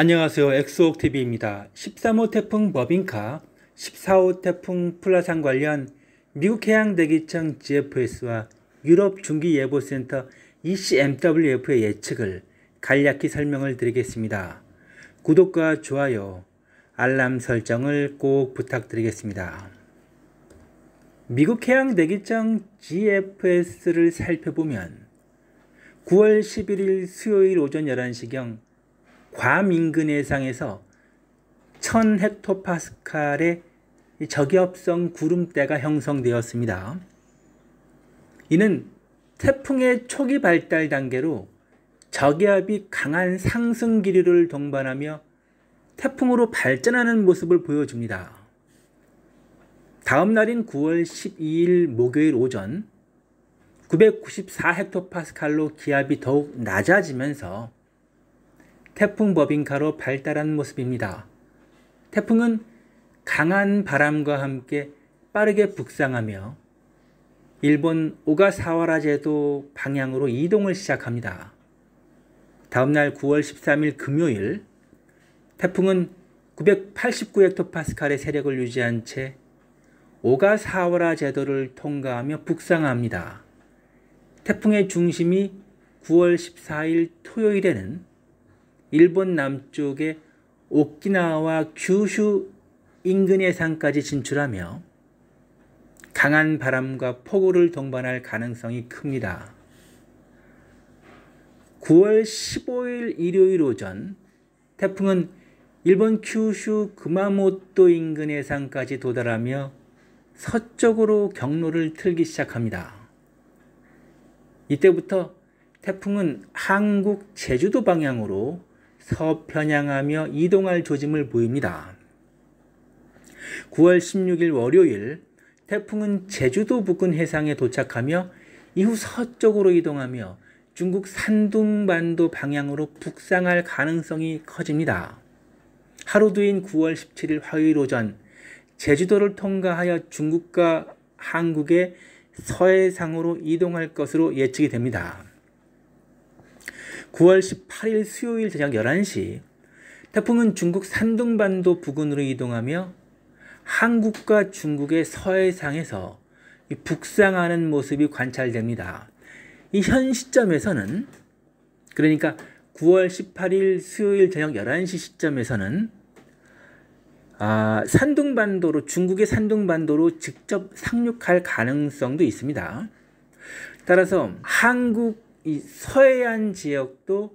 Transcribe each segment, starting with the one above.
안녕하세요. 엑소옥TV입니다. 13호 태풍 버빙카, 14호 태풍 플라상 관련 미국 해양대기청 GFS와 유럽 중기예보센터 ECMWF의 예측을 간략히 설명을 드리겠습니다. 구독과 좋아요, 알람 설정을 꼭 부탁드리겠습니다. 미국 해양대기청 GFS를 살펴보면 9월 11일 수요일 오전 11시경 과민근 해상에서 1000헥토파스칼의 저기압성 구름대가 형성되었습니다. 이는 태풍의 초기 발달 단계로 저기압이 강한 상승 기류를 동반하며 태풍으로 발전하는 모습을 보여줍니다. 다음 날인 9월 12일 목요일 오전 994헥토파스칼로 기압이 더욱 낮아지면서 태풍 버빙카로 발달한 모습입니다. 태풍은 강한 바람과 함께 빠르게 북상하며 일본 오가사와라 제도 방향으로 이동을 시작합니다. 다음날 9월 13일 금요일 태풍은 989헥토파스칼의 세력을 유지한 채 오가사와라 제도를 통과하며 북상합니다. 태풍의 중심이 9월 14일 토요일에는 일본 남쪽의 오키나와 규슈 인근해상까지 진출하며 강한 바람과 폭우를 동반할 가능성이 큽니다. 9월 15일 일요일 오전 태풍은 일본 규슈그마모토인근해상까지 도달하며 서쪽으로 경로를 틀기 시작합니다. 이때부터 태풍은 한국 제주도 방향으로 서편향하며 이동할 조짐을 보입니다. 9월 16일 월요일 태풍은 제주도 부근 해상에 도착하며 이후 서쪽으로 이동하며 중국 산둥반도 방향으로 북상할 가능성이 커집니다. 하루 뒤인 9월 17일 화요일 오전 제주도를 통과하여 중국과 한국의 서해상으로 이동할 것으로 예측이 됩니다. 9월 18일 수요일 저녁 11시 태풍은 중국 산둥반도 부근으로 이동하며 한국과 중국의 서해상에서 북상하는 모습이 관찰됩니다. 이 현 시점에서는 그러니까 9월 18일 수요일 저녁 11시 시점에서는 아, 산둥반도로 중국의 산둥반도로 직접 상륙할 가능성도 있습니다. 따라서 한국 이 서해안 지역도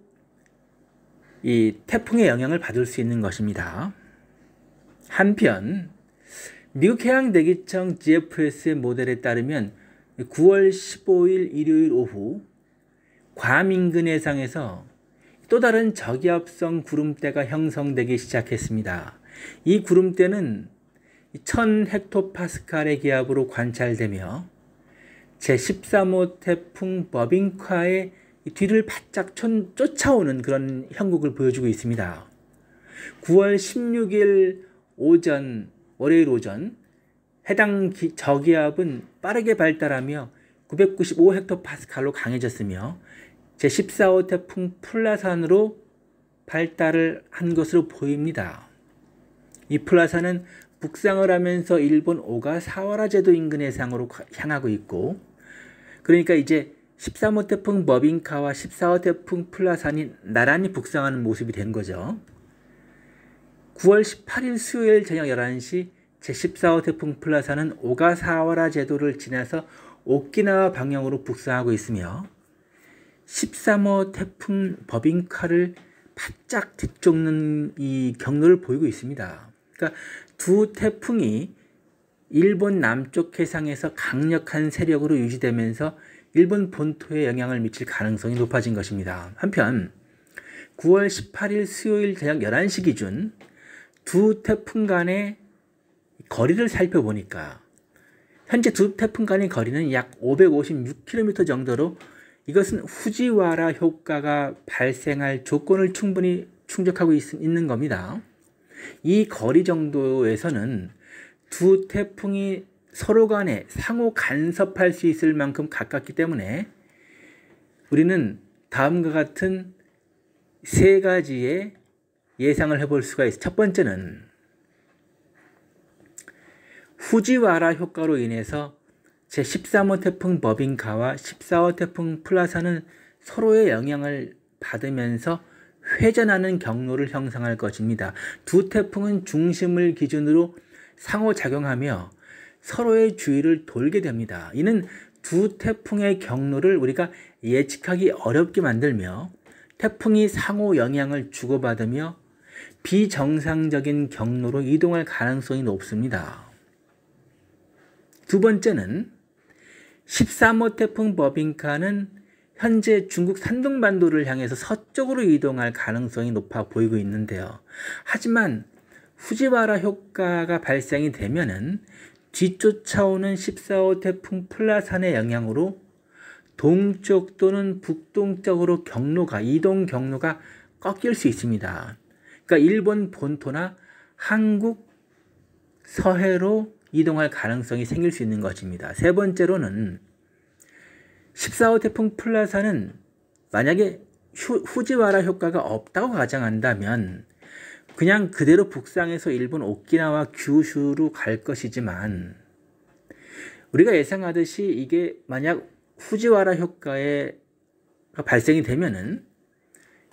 이 태풍의 영향을 받을 수 있는 것입니다. 한편 미국 해양대기청 GFS의 모델에 따르면 9월 15일 일요일 오후 괌 인근 해상에서 또 다른 저기압성 구름대가 형성되기 시작했습니다. 이 구름대는 1000헥토파스칼의 기압으로 관찰되며 제13호 태풍 버빙카의 뒤를 바짝 쫓아오는 그런 형국을 보여주고 있습니다. 9월 16일 오전, 월요일 오전, 해당 기, 저기압은 빠르게 발달하며 995헥토파스칼로 강해졌으며 제14호 태풍 플라산으로 발달을 한 것으로 보입니다. 이 플라산은 북상을 하면서 일본 오가 사와라 제도 인근 해상으로 향하고 있고 그러니까 이제 13호 태풍 버빙카와 14호 태풍 플라산이 나란히 북상하는 모습이 된 거죠. 9월 18일 수요일 저녁 11시 제14호 태풍 플라산은 오가사와라 제도를 지나서 오키나와 방향으로 북상하고 있으며 13호 태풍 버빙카를 바짝 뒤쫓는 이 경로를 보이고 있습니다. 그러니까 두 태풍이 일본 남쪽 해상에서 강력한 세력으로 유지되면서 일본 본토에 영향을 미칠 가능성이 높아진 것입니다. 한편 9월 18일 수요일 저녁 11시 기준 두 태풍 간의 거리를 살펴보니까 현재 두 태풍 간의 거리는 약 556km 정도로 이것은 후지와라 효과가 발생할 조건을 충분히 충족하고 있, 는 겁니다. 이 거리 정도에서는 두 태풍이 서로 간에 상호 간섭할 수 있을 만큼 가깝기 때문에 우리는 다음과 같은 세 가지의 예상을 해볼 수가 있어요. 첫 번째는 후지와라 효과로 인해서 제13호 태풍 버빙카와 14호 태풍 플라사는 서로의 영향을 받으면서 회전하는 경로를 형성할 것입니다. 두 태풍은 중심을 기준으로 상호작용하며 서로의 주의를 돌게 됩니다. 이는 두 태풍의 경로를 우리가 예측하기 어렵게 만들며 태풍이 상호 영향을 주고받으며 비정상적인 경로로 이동할 가능성이 높습니다. 두 번째는 13호 태풍 버빙카는 현재 중국 산둥반도를 향해서 서쪽으로 이동할 가능성이 높아 보이고 있는데요. 하지만 후지와라 효과가 발생이 되면 뒤쫓아오는 14호 태풍 플라산의 영향으로 동쪽 또는 북동쪽으로 경로가 이동 경로가 꺾일 수 있습니다. 그러니까 일본 본토나 한국 서해로 이동할 가능성이 생길 수 있는 것입니다. 세 번째로는 14호 태풍 플라사는 만약에 후지와라 효과가 없다고 가정한다면 그냥 그대로 북상해서 일본 오키나와 규슈로 갈 것이지만 우리가 예상하듯이 이게 만약 후지와라 효과의 발생이 되면은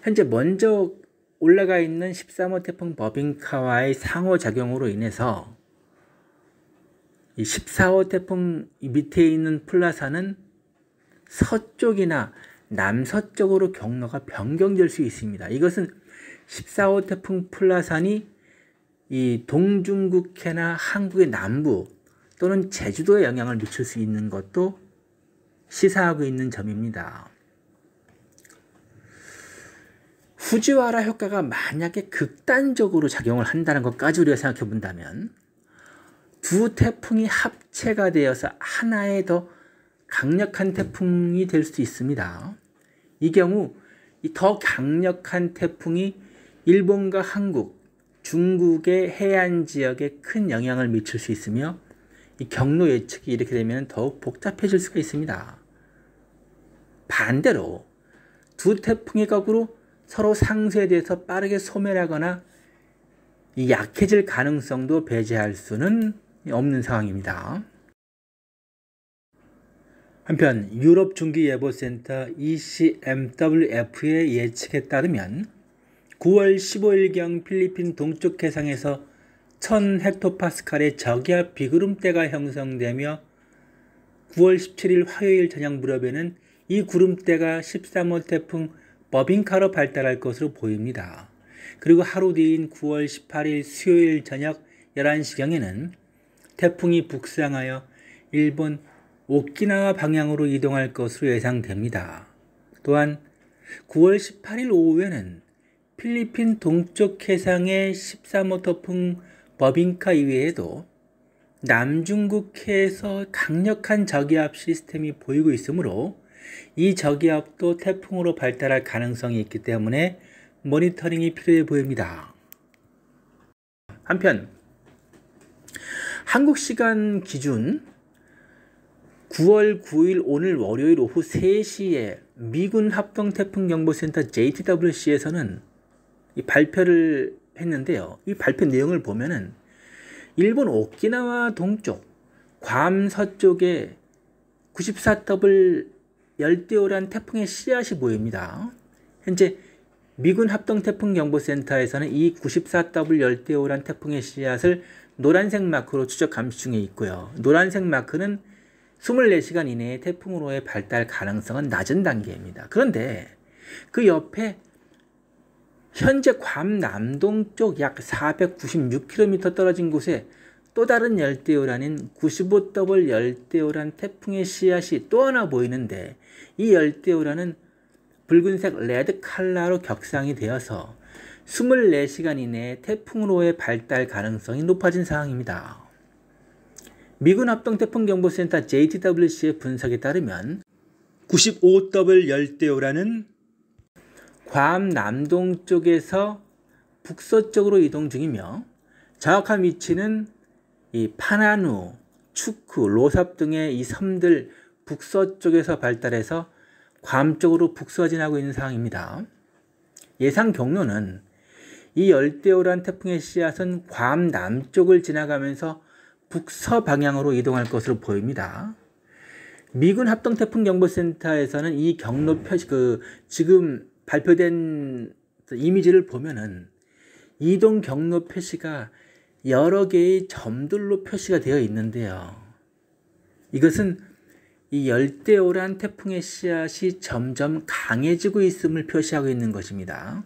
현재 먼저 올라가 있는 13호 태풍 버빙카와의 상호작용으로 인해서 이 14호 태풍 밑에 있는 플라사는 서쪽이나 남서쪽으로 경로가 변경될 수 있습니다. 이것은 14호 태풍 플라산이 이 동중국해나 한국의 남부 또는 제주도에 영향을 미칠 수 있는 것도 시사하고 있는 점입니다. 후지와라 효과가 만약에 극단적으로 작용을 한다는 것까지 우리가 생각해 본다면 두 태풍이 합체가 되어서 하나의 더 강력한 태풍이 될 수 있습니다. 이 경우 더 강력한 태풍이 일본과 한국, 중국의 해안 지역에 큰 영향을 미칠 수 있으며 이 경로 예측이 이렇게 되면 더욱 복잡해질 수가 있습니다. 반대로 두 태풍의 각으로 서로 상쇄돼서 빠르게 소멸하거나 약해질 가능성도 배제할 수는 없는 상황입니다. 한편 유럽 중기예보센터 ECMWF의 예측에 따르면 9월 15일경 필리핀 동쪽 해상에서 1000헥토파스칼의 저기압 비구름대가 형성되며 9월 17일 화요일 저녁 무렵에는 이 구름대가 13호 태풍 버빙카로 발달할 것으로 보입니다. 그리고 하루 뒤인 9월 18일 수요일 저녁 11시경에는 태풍이 북상하여 일본 오키나와 방향으로 이동할 것으로 예상됩니다. 또한 9월 18일 오후에는 필리핀 동쪽 해상의 13호 태풍 버빙카 이외에도 남중국해에서 강력한 저기압 시스템이 보이고 있으므로 이 저기압도 태풍으로 발달할 가능성이 있기 때문에 모니터링이 필요해 보입니다. 한편 한국 시간 기준 9월 9일 오늘 월요일 오후 3시에 미군 합동태풍경보센터 JTWC에서는 이 발표를 했는데요. 이 발표 내용을 보면은 일본 오키나와 동쪽 괌 서쪽에 94W 열대오란 태풍의 씨앗이 보입니다. 현재 미군 합동태풍경보센터에서는 이 94W 열대오란 태풍의 씨앗을 노란색 마크로 추적 감시 중에 있고요. 노란색 마크는 24시간 이내에 태풍으로의 발달 가능성은 낮은 단계입니다. 그런데 그 옆에 현재 괌 남동 쪽 약 496km 떨어진 곳에 또 다른 열대요란인 95W 열대요란 태풍의 씨앗이 또 하나 보이는데 이 열대요란은 붉은색 레드 칼라로 격상이 되어서 24시간 이내에 태풍으로의 발달 가능성이 높아진 상황입니다. 미군 합동태풍경보센터 JTWC의 분석에 따르면 95W 열대요라는 괌 남동 쪽에서 북서쪽으로 이동 중이며 정확한 위치는 이 파나누, 축크 로삽 등의 이 섬들 북서쪽에서 발달해서 괌 쪽으로 북서진하고 있는 상황입니다. 예상 경로는 이 열대우란 태풍의 씨앗은 괌 남쪽을 지나가면서 북서 방향으로 이동할 것으로 보입니다. 미군 합동태풍경보센터에서는 이 경로 표시, 그, 지금 발표된 이미지를 보면은 이동 경로 표시가 여러 개의 점들로 표시가 되어 있는데요. 이것은 이 열대오란 태풍의 씨앗이 점점 강해지고 있음을 표시하고 있는 것입니다.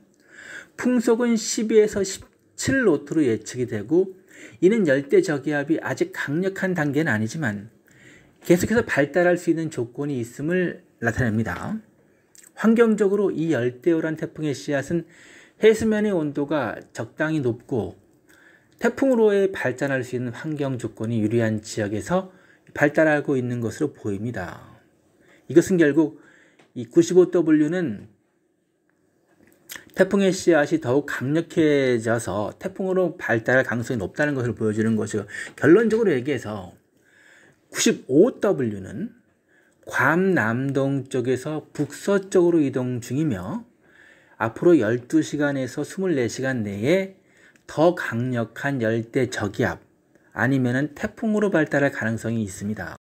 풍속은 12에서 17노트로 예측이 되고 이는 열대 저기압이 아직 강력한 단계는 아니지만 계속해서 발달할 수 있는 조건이 있음을 나타냅니다. 환경적으로 이 열대우란 태풍의 씨앗은 해수면의 온도가 적당히 높고 태풍으로의 발전할 수 있는 환경 조건이 유리한 지역에서 발달하고 있는 것으로 보입니다. 이것은 결국 이 95W는 태풍의 씨앗이 더욱 강력해져서 태풍으로 발달할 가능성이 높다는 것을 보여주는 것이고 결론적으로 얘기해서 95W는 괌 남동 쪽에서 북서쪽으로 이동 중이며 앞으로 12시간에서 24시간 내에 더 강력한 열대 저기압 아니면 태풍으로 발달할 가능성이 있습니다.